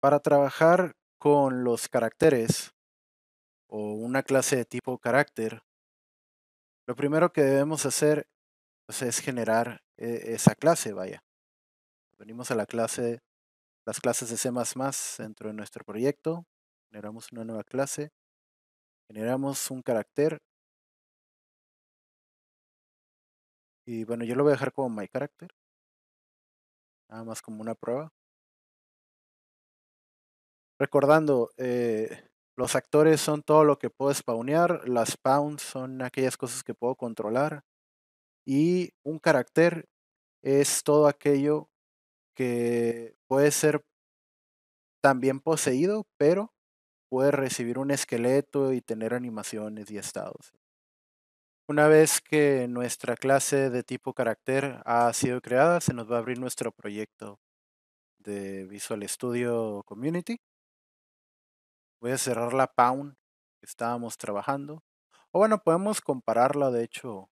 Para trabajar con los caracteres o una clase de tipo carácter, lo primero que debemos hacer pues, es generar eh, esa clase, vaya. Venimos a la clase, las clases de C++ dentro de nuestro proyecto, generamos una nueva clase, generamos un carácter. Y bueno, yo lo voy a dejar como myCharacter, nada más como una prueba. Recordando, eh, los actores son todo lo que puedo spawnear, las spawns son aquellas cosas que puedo controlar y un carácter es todo aquello que puede ser también poseído, pero puede recibir un esqueleto y tener animaciones y estados. Una vez que nuestra clase de tipo carácter ha sido creada, se nos va a abrir nuestro proyecto de Visual Studio Community Voy a cerrar la Pound que estábamos trabajando. O bueno, podemos compararla, de hecho.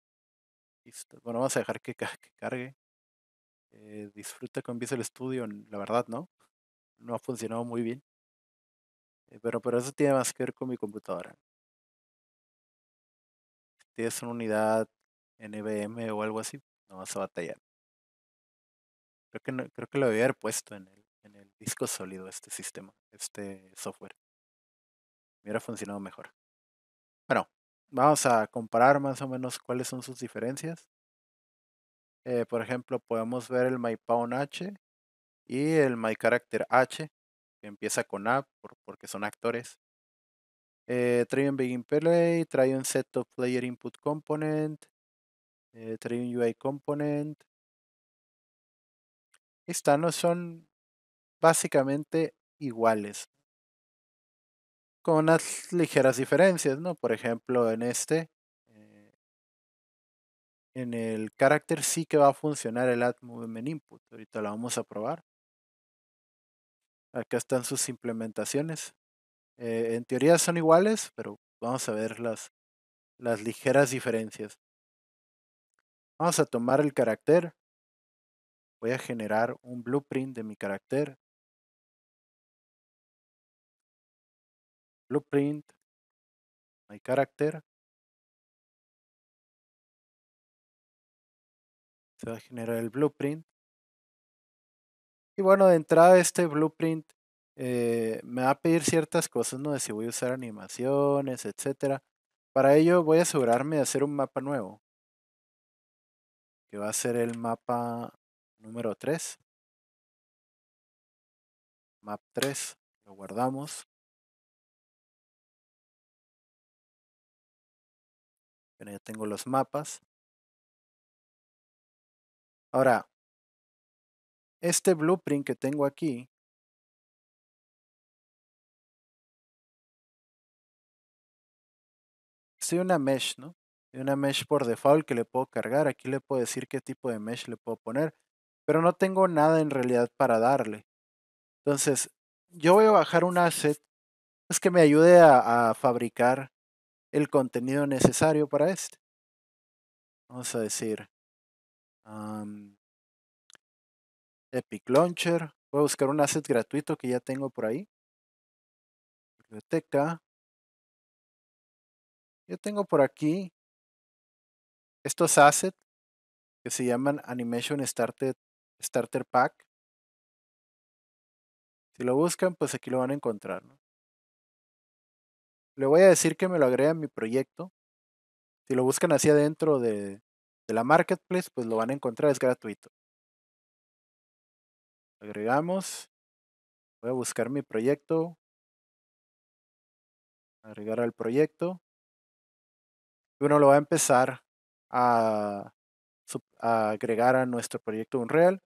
Este, bueno, vamos a dejar que, cargue. Eh, disfruta con Visual Studio, la verdad, ¿no? No ha funcionado muy bien. Eh, pero, pero eso tiene más que ver con mi computadora. Si tienes una unidad NVM o algo así, no vas a batallar. Creo que, creo que lo a haber puesto en el, en el disco sólido este sistema, este software hubiera funcionado mejor. Bueno, vamos a comparar más o menos cuáles son sus diferencias. Eh, por ejemplo, podemos ver el MyPawnH H y el MyCharacter H, que empieza con A porque son actores. Eh, trae un Begin Play, trae un Set of Player Input Component, eh, trae un UI Component. están, no son básicamente iguales con unas ligeras diferencias, ¿no? Por ejemplo, en este, eh, en el carácter sí que va a funcionar el add movement input. Ahorita la vamos a probar. Acá están sus implementaciones. Eh, en teoría son iguales, pero vamos a ver las, las ligeras diferencias. Vamos a tomar el carácter. Voy a generar un blueprint de mi carácter. Blueprint, My Character. Se va a generar el blueprint. Y bueno, de entrada este blueprint eh, me va a pedir ciertas cosas, ¿no? De si voy a usar animaciones, etc. Para ello voy a asegurarme de hacer un mapa nuevo. Que va a ser el mapa número 3. Map 3. Lo guardamos. Bueno, ya tengo los mapas. Ahora, este blueprint que tengo aquí, soy una mesh, ¿no? una mesh por default que le puedo cargar. Aquí le puedo decir qué tipo de mesh le puedo poner. Pero no tengo nada en realidad para darle. Entonces, yo voy a bajar un asset es pues, que me ayude a fabricar el contenido necesario para este. Vamos a decir Epic Launcher. Voy a buscar un asset gratuito que ya tengo por ahí. Biblioteca. Yo tengo por aquí estos assets que se llaman Animation Started, Starter Pack. Si lo buscan, pues aquí lo van a encontrar le voy a decir que me lo agregue a mi proyecto. Si lo buscan así adentro de, la marketplace, pues lo van a encontrar, es gratuito. Agregamos. Voy a buscar mi proyecto. Agregar al proyecto. Y uno lo va a empezar a, a agregar a nuestro proyecto Unreal.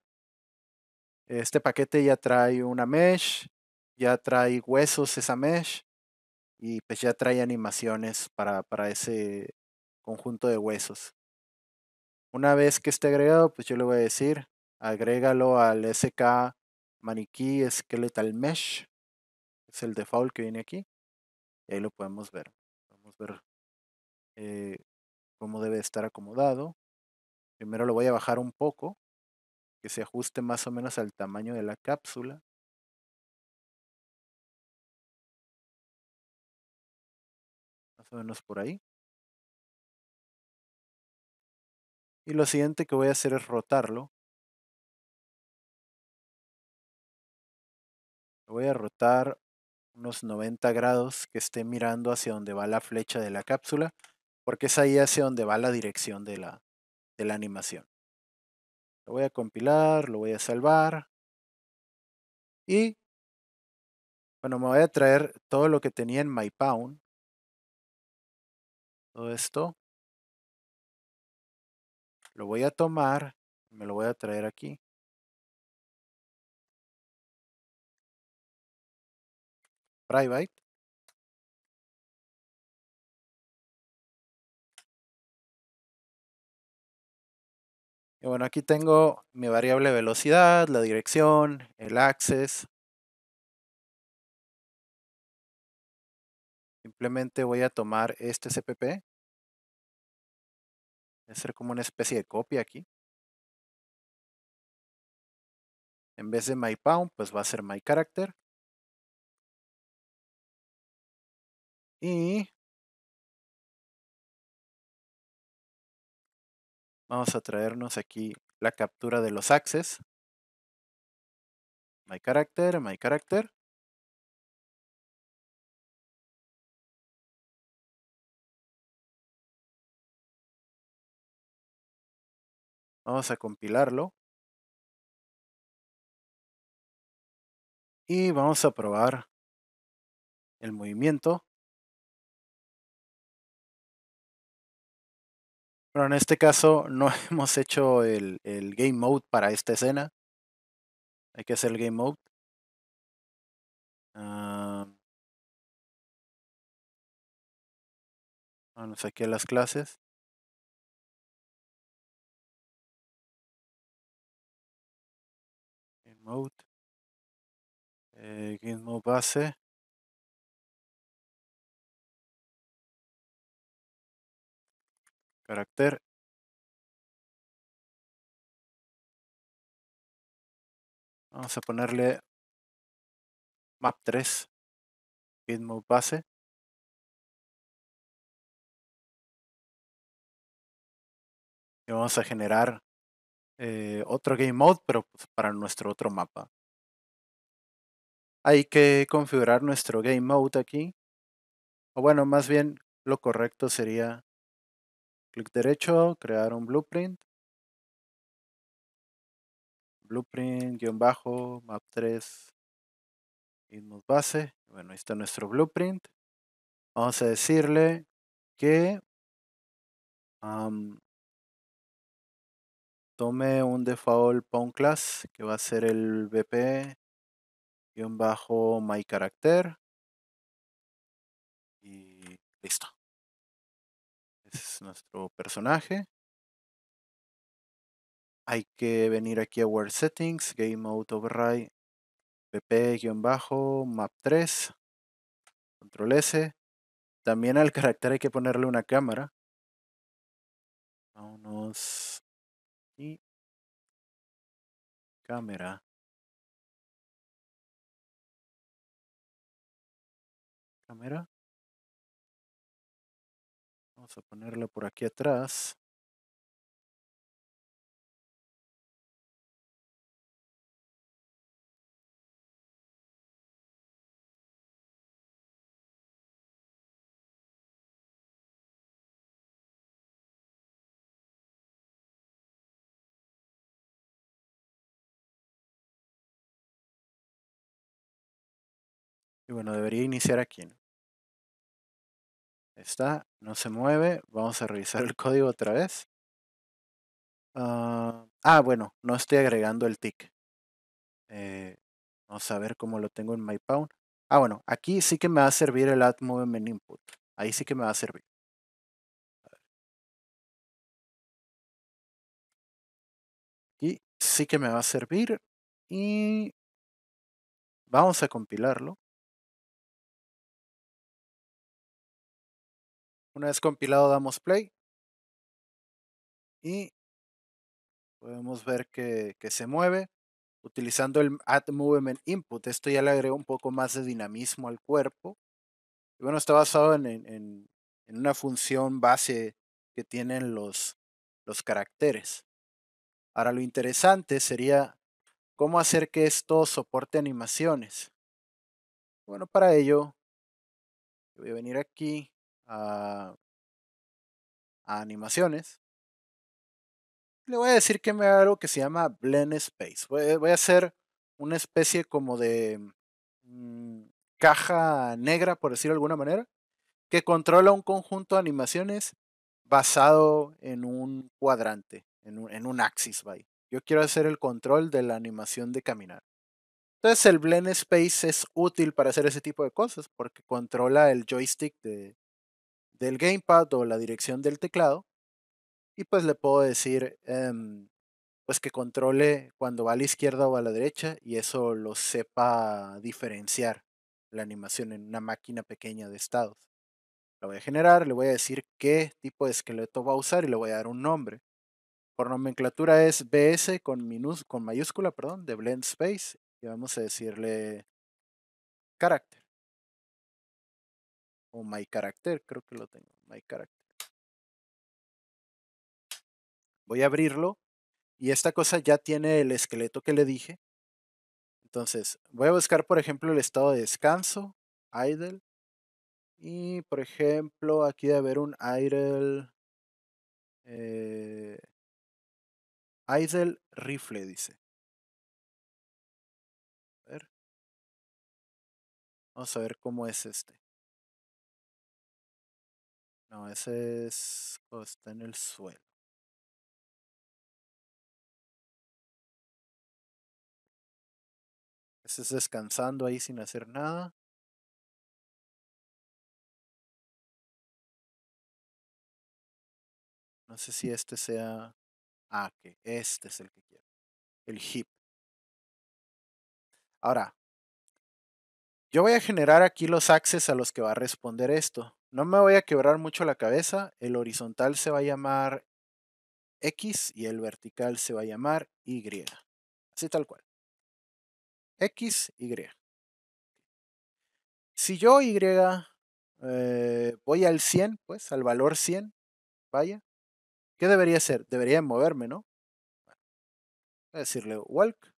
Este paquete ya trae una mesh, ya trae huesos esa mesh, y pues ya trae animaciones para, para ese conjunto de huesos. Una vez que esté agregado, pues yo le voy a decir, agrégalo al SK maniquí skeletal mesh, es el default que viene aquí, y ahí lo podemos ver. a ver eh, cómo debe estar acomodado. Primero lo voy a bajar un poco, que se ajuste más o menos al tamaño de la cápsula. o menos por ahí. Y lo siguiente que voy a hacer es rotarlo. voy a rotar unos 90 grados que esté mirando hacia donde va la flecha de la cápsula, porque es ahí hacia donde va la dirección de la, de la animación. Lo voy a compilar, lo voy a salvar. Y bueno, me voy a traer todo lo que tenía en MyPound todo esto, lo voy a tomar, me lo voy a traer aquí. Private. Y bueno, aquí tengo mi variable velocidad, la dirección, el access, Simplemente voy a tomar este CPP. Voy a hacer como una especie de copia aquí. En vez de my pound, pues va a ser my character. Y vamos a traernos aquí la captura de los access. My character, my character. Vamos a compilarlo. Y vamos a probar el movimiento. Pero en este caso no hemos hecho el, el game mode para esta escena. Hay que hacer el game mode. Ah. vamos aquí a las clases. Mode, eh, Base. Carácter. Vamos a ponerle map 3, Game Base. Y vamos a generar eh, otro game mode, pero pues, para nuestro otro mapa. Hay que configurar nuestro game mode aquí. O bueno, más bien lo correcto sería clic derecho, crear un blueprint. Blueprint-map3 bajo guión nos base. Bueno, ahí está nuestro blueprint. Vamos a decirle que tome un default pawn class que va a ser el bp guión bajo my character y listo Ese es nuestro personaje hay que venir aquí a Word Settings, Game Mode Override, bp map 3 control S. También al carácter hay que ponerle una cámara. Vámonos cámara cámara vamos a ponerla por aquí atrás Y bueno, debería iniciar aquí. Está, no se mueve. Vamos a revisar el código otra vez. ah, ah bueno, no estoy agregando el tick. Eh, vamos a ver cómo lo tengo en MyPound. Ah, bueno, aquí sí que me va a servir el add movement input. Ahí sí que me va a servir. Aquí sí que me va a servir. Y vamos a compilarlo. Una vez compilado damos play y podemos ver que, se mueve utilizando el Add Movement Input. Esto ya le agrega un poco más de dinamismo al cuerpo. Y bueno, está basado en, una función base que tienen los, los caracteres. Ahora lo interesante sería cómo hacer que esto soporte animaciones. Bueno, para ello voy a venir aquí a, animaciones. Le voy a decir que me haga algo que se llama Blend Space. Voy, a hacer una especie como de mm, caja negra, por decirlo de alguna manera, que controla un conjunto de animaciones basado en un cuadrante, en un, en un axis, by. Yo quiero hacer el control de la animación de caminar. Entonces el Blend Space es útil para hacer ese tipo de cosas porque controla el joystick de, del gamepad o la dirección del teclado. Y pues le puedo decir em, pues que controle cuando va a la izquierda o a la derecha y eso lo sepa diferenciar la animación en una máquina pequeña de estados. La voy a generar, le voy a decir qué tipo de esqueleto va a usar y le voy a dar un nombre. Por nomenclatura es BS con, con mayúscula, perdón, de Blend Space. Y vamos a decirle carácter. O My Character, creo que lo tengo. My Character. Voy a abrirlo. Y esta cosa ya tiene el esqueleto que le dije. Entonces, voy a buscar, por ejemplo, el estado de descanso, idle. Y, por ejemplo, aquí debe haber un idle. Eh, rifle, dice. A ver. Vamos a ver cómo es este. No, ese es está en el suelo. Ese es descansando ahí sin hacer nada. No sé si este sea... Ah, que este es el que quiero. El hip. Ahora, yo voy a generar aquí los axes a los que va a responder esto. No me voy a quebrar mucho la cabeza, el horizontal se va a llamar X y el vertical se va a llamar Y. Así tal cual. X, Y. Si yo Y eh, voy al 100, pues al valor 100, vaya, ¿qué debería hacer? Debería moverme, ¿no? Voy a decirle walk.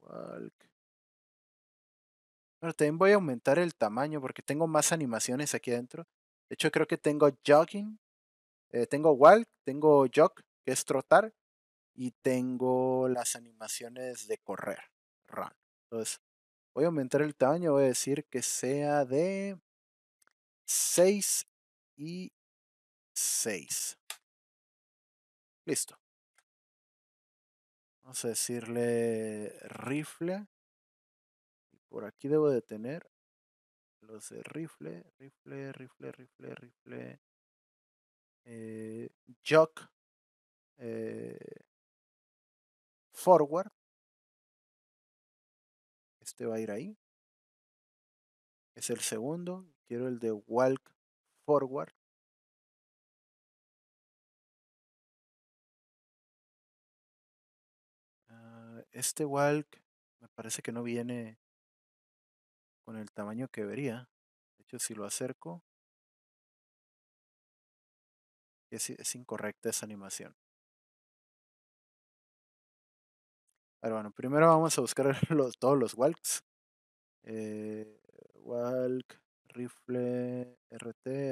Walk. Bueno, también voy a aumentar el tamaño porque tengo más animaciones aquí adentro. De hecho, creo que tengo jogging, eh, tengo walk, tengo jog, que es trotar, y tengo las animaciones de correr, run. Entonces, voy a aumentar el tamaño, voy a decir que sea de 6 y 6. Listo. Vamos a decirle rifle. Por aquí debo de tener los de rifle, rifle, rifle, rifle, rifle. Eh, jock. Eh, forward. Este va a ir ahí. Es el segundo. Quiero el de walk forward. Ah, este walk me parece que no viene con el tamaño que vería. De hecho, si lo acerco, es, incorrecta esa animación. Pero bueno, primero vamos a buscar todos los walks. Eh, walk, rifle, RT,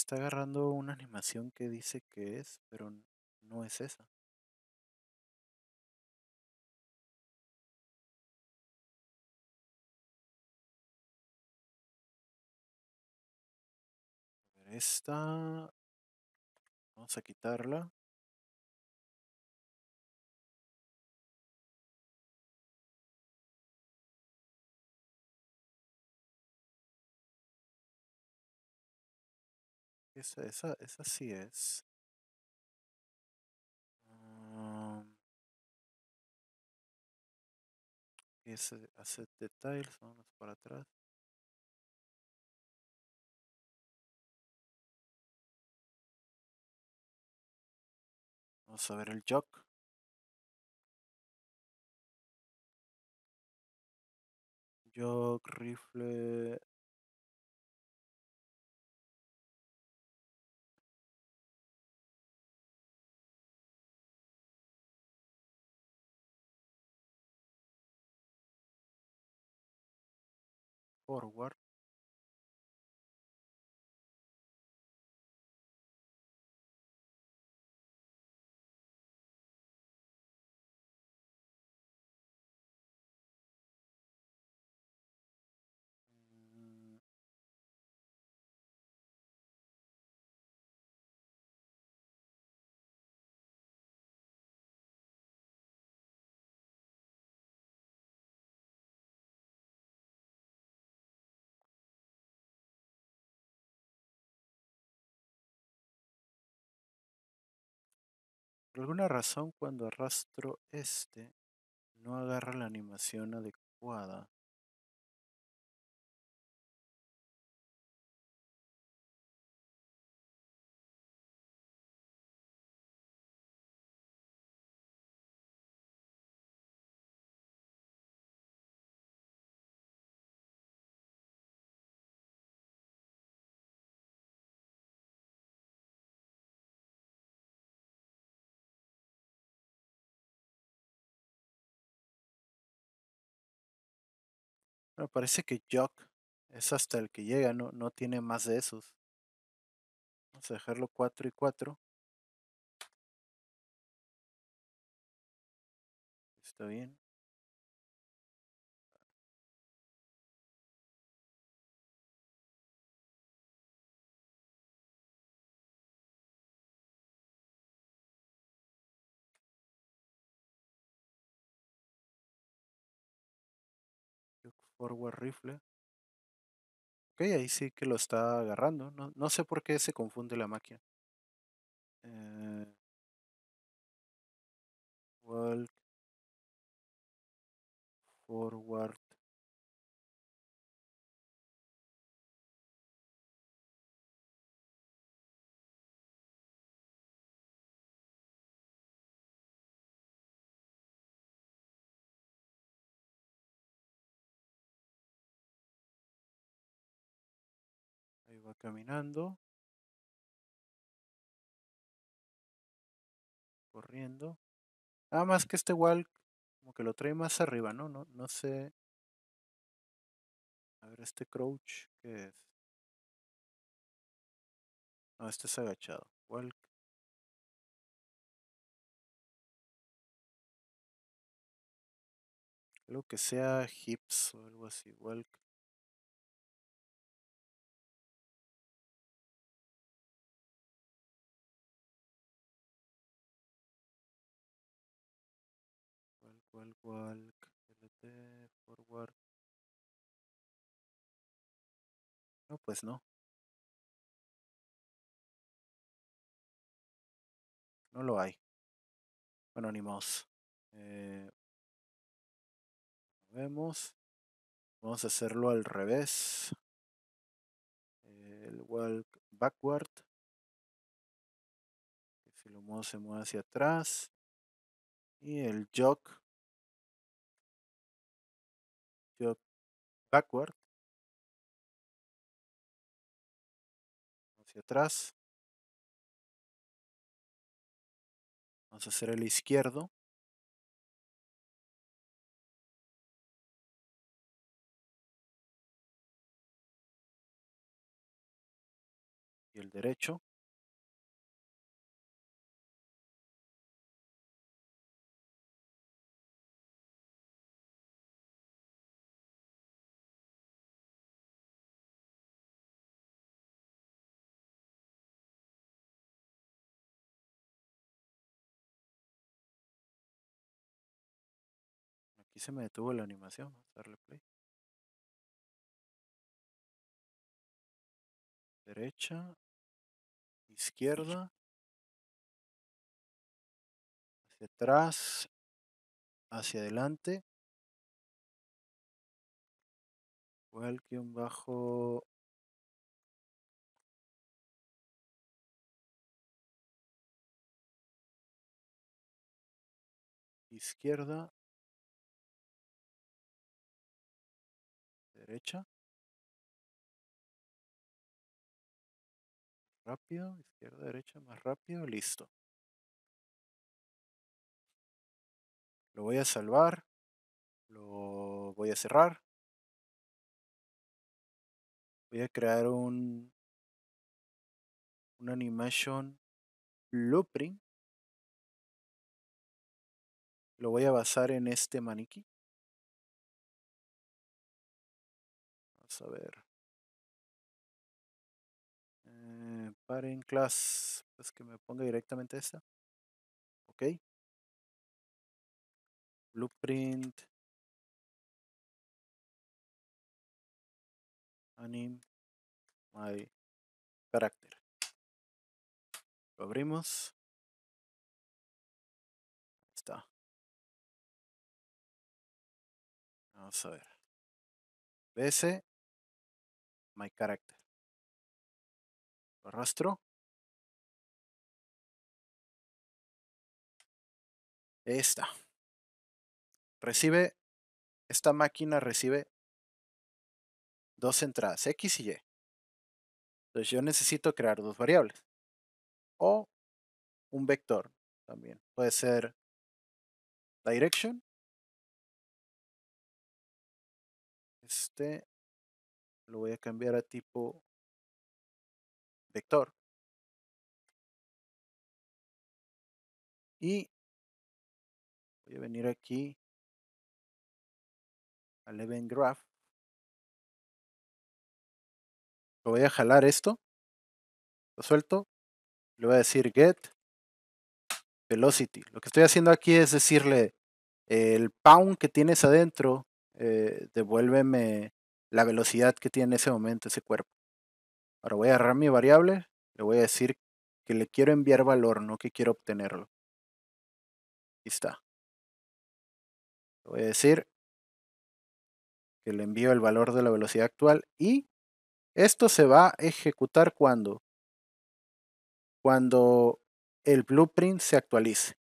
Está agarrando una animación que dice que es, pero no es esa. Esta vamos a quitarla Esa, esa, esa sí es. ese hace details, vamos para atrás. Vamos a ver el jock. Jock, rifle, forward Por alguna razón cuando arrastro este, no agarra la animación adecuada Me parece que Jock es hasta el que llega, no, no tiene más de esos. Vamos a dejarlo 4 y 4. Está bien. Forward Rifle. Ok, ahí sí que lo está agarrando. No, no sé por qué se confunde la máquina. Eh, walk Forward va caminando, corriendo. Nada más que este Walk como que lo trae más arriba, ¿no? No, no sé. A ver, este crouch, que es? No, este es agachado. Walk. Lo que sea hips o algo así. Walk. walk forward no pues no no lo hay bueno eh, vemos vamos a hacerlo al revés el walk backward si lo muevo se mueve hacia atrás y el jog backward, hacia atrás. Vamos a hacer el izquierdo. Y el derecho. se me detuvo la animación. darle play. Derecha. Izquierda. Hacia atrás. Hacia adelante. un bajo izquierda derecha. Rápido, izquierda, derecha, más rápido, listo. Lo voy a salvar, lo voy a cerrar. Voy a crear un, un animation blueprint. Lo voy a basar en este maniquí. a ver. Eh, en class. Pues que me ponga directamente esta. Ok. Blueprint. Anim. My character. Lo abrimos. está. Vamos a ver. BC my character. Lo arrastro. Esta. Recibe, esta máquina recibe dos entradas, X y Y. Entonces yo necesito crear dos variables. O un vector también. Puede ser direction. Este lo voy a cambiar a tipo vector. Y voy a venir aquí al event graph. Lo voy a jalar esto. Lo suelto. Le voy a decir get velocity. Lo que estoy haciendo aquí es decirle el pound que tienes adentro, eh, devuélveme la velocidad que tiene en ese momento ese cuerpo. Ahora voy a agarrar mi variable, le voy a decir que le quiero enviar valor, no que quiero obtenerlo. Y está. Le voy a decir que le envío el valor de la velocidad actual y esto se va a ejecutar cuando cuando el blueprint se actualice.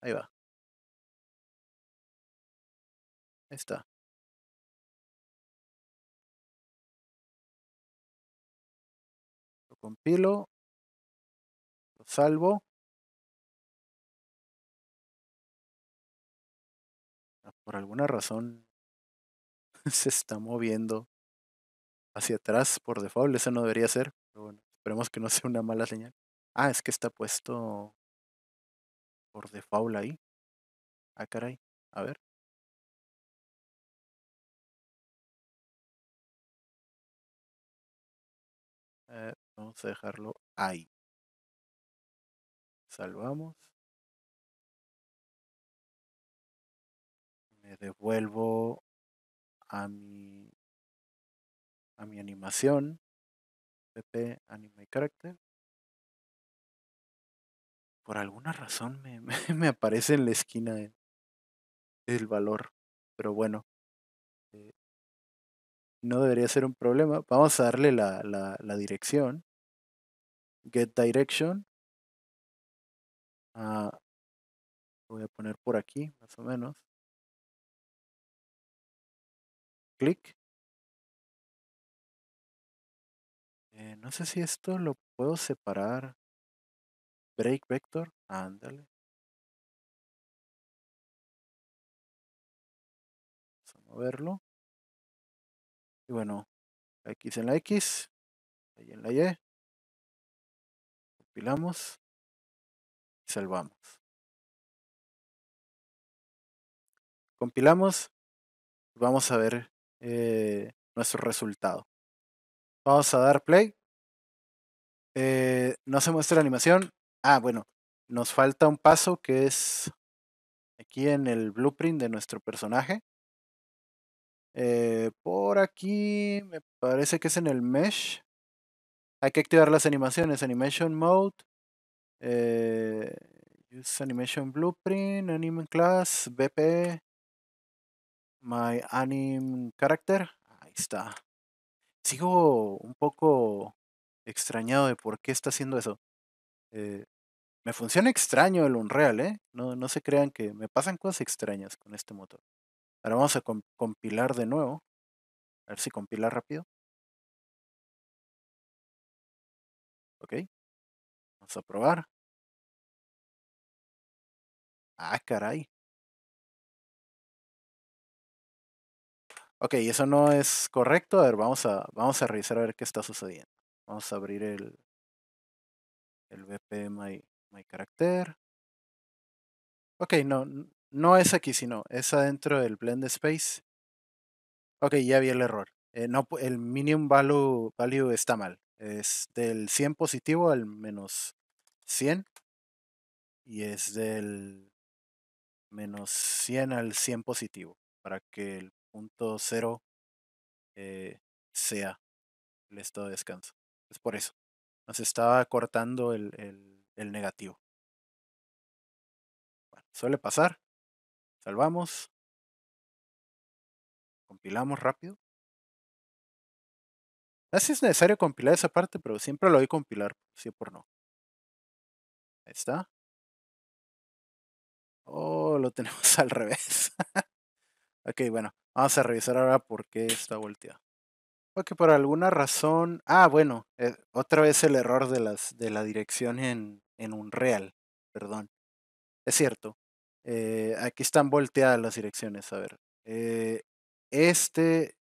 Ahí va. Ahí está. compilo, lo salvo. Ah, por alguna razón se está moviendo hacia atrás por default, eso no debería ser, pero bueno, esperemos que no sea una mala señal. Ah, es que está puesto por default ahí. Ah, caray, a ver. Eh, Vamos a dejarlo ahí. Salvamos. Me devuelvo a mi, a mi animación. PP Anime Character. Por alguna razón me, aparece en la esquina el, valor. Pero bueno, eh, no debería ser un problema. Vamos a darle la dirección. Get Direction. Ah, voy a poner por aquí, más o menos. Clic. Eh, no sé si esto lo puedo separar. Break Vector. Ándale. Vamos a moverlo. Y bueno, X en la X, Y en la Y. Compilamos y salvamos. Compilamos vamos a ver eh, nuestro resultado. Vamos a dar play. Eh, no se muestra la animación. Ah, bueno, nos falta un paso que es aquí en el blueprint de nuestro personaje. Eh, por aquí me parece que es en el mesh. Hay que activar las animaciones. Animation Mode. Eh, use Animation Blueprint. Anime Class. BP. My Anime Character. Ahí está. Sigo un poco extrañado de por qué está haciendo eso. Eh, me funciona extraño el Unreal, ¿eh? No, se crean que me pasan cosas extrañas con este motor. Ahora vamos a compilar de nuevo. A ver si compila rápido. Ok. Vamos a probar. Ah, caray. Ok, eso no es correcto. A ver, vamos a, vamos a revisar a ver qué está sucediendo. Vamos a abrir el, el BP My, my Character. Ok, no, no es aquí, sino es adentro del Blend Space. Ok, ya vi el error. Eh, no, el minimum value, value está mal. Es del 100 positivo al menos 100 y es del menos 100 al 100 positivo para que el punto cero eh, sea el estado de descanso. Es por eso. Nos estaba cortando el, el negativo. Bueno, suele pasar. Salvamos. Compilamos rápido así es necesario compilar esa parte, pero siempre lo voy a compilar, sí o por no. Ahí está. Oh, lo tenemos al revés. ok, bueno, vamos a revisar ahora por qué está volteado. Porque por alguna razón. Ah, bueno, eh, otra vez el error de, las, de la dirección en, en Unreal. Perdón. Es cierto. Eh, aquí están volteadas las direcciones. A ver. Eh, este.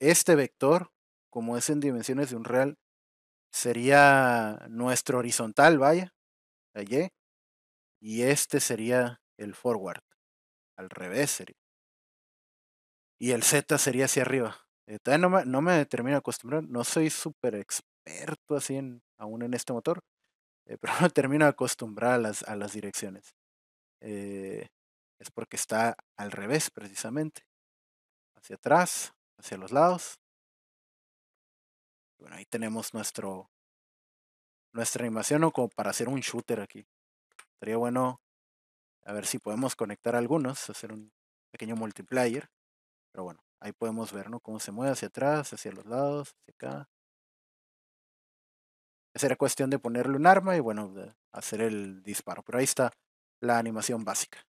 Este vector como es en dimensiones de un real, sería nuestro horizontal, vaya, Y, este sería el forward, al revés sería. Y el Z sería hacia arriba. Eh, todavía no me, no me termino de acostumbrar, no soy súper experto así en, aún en este motor, eh, pero no termino de acostumbrar a las, a las direcciones. Eh, es porque está al revés precisamente, hacia atrás, hacia los lados, bueno, ahí tenemos nuestro nuestra animación o como para hacer un shooter aquí. Sería bueno a ver si podemos conectar algunos, hacer un pequeño multiplayer. Pero bueno, ahí podemos ver ¿no? cómo se mueve hacia atrás, hacia los lados, hacia acá. Esa era cuestión de ponerle un arma y bueno, hacer el disparo. Pero ahí está la animación básica.